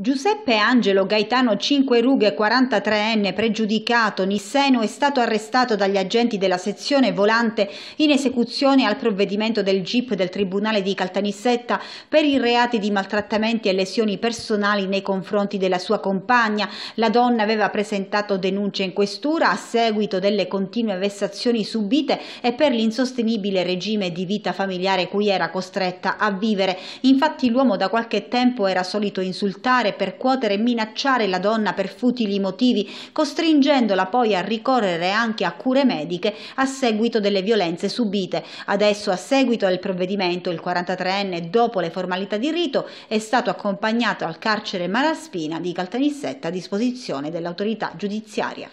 Giuseppe Angelo Gaetano Cinquerughe, 43enne, pregiudicato nisseno, è stato arrestato dagli agenti della sezione volante in esecuzione al provvedimento del GIP del Tribunale di Caltanissetta per i reati di maltrattamenti e lesioni personali nei confronti della sua compagna. La donna aveva presentato denuncia in questura a seguito delle continue vessazioni subite e per l'insostenibile regime di vita familiare cui era costretta a vivere. Infatti l'uomo da qualche tempo era solito insultare minacciare, percuotere e minacciare la donna per futili motivi, costringendola poi a ricorrere anche a cure mediche a seguito delle violenze subite. Adesso, a seguito del provvedimento, il 43enne, dopo le formalità di rito, è stato accompagnato al carcere Malaspina di Caltanissetta a disposizione dell'autorità giudiziaria.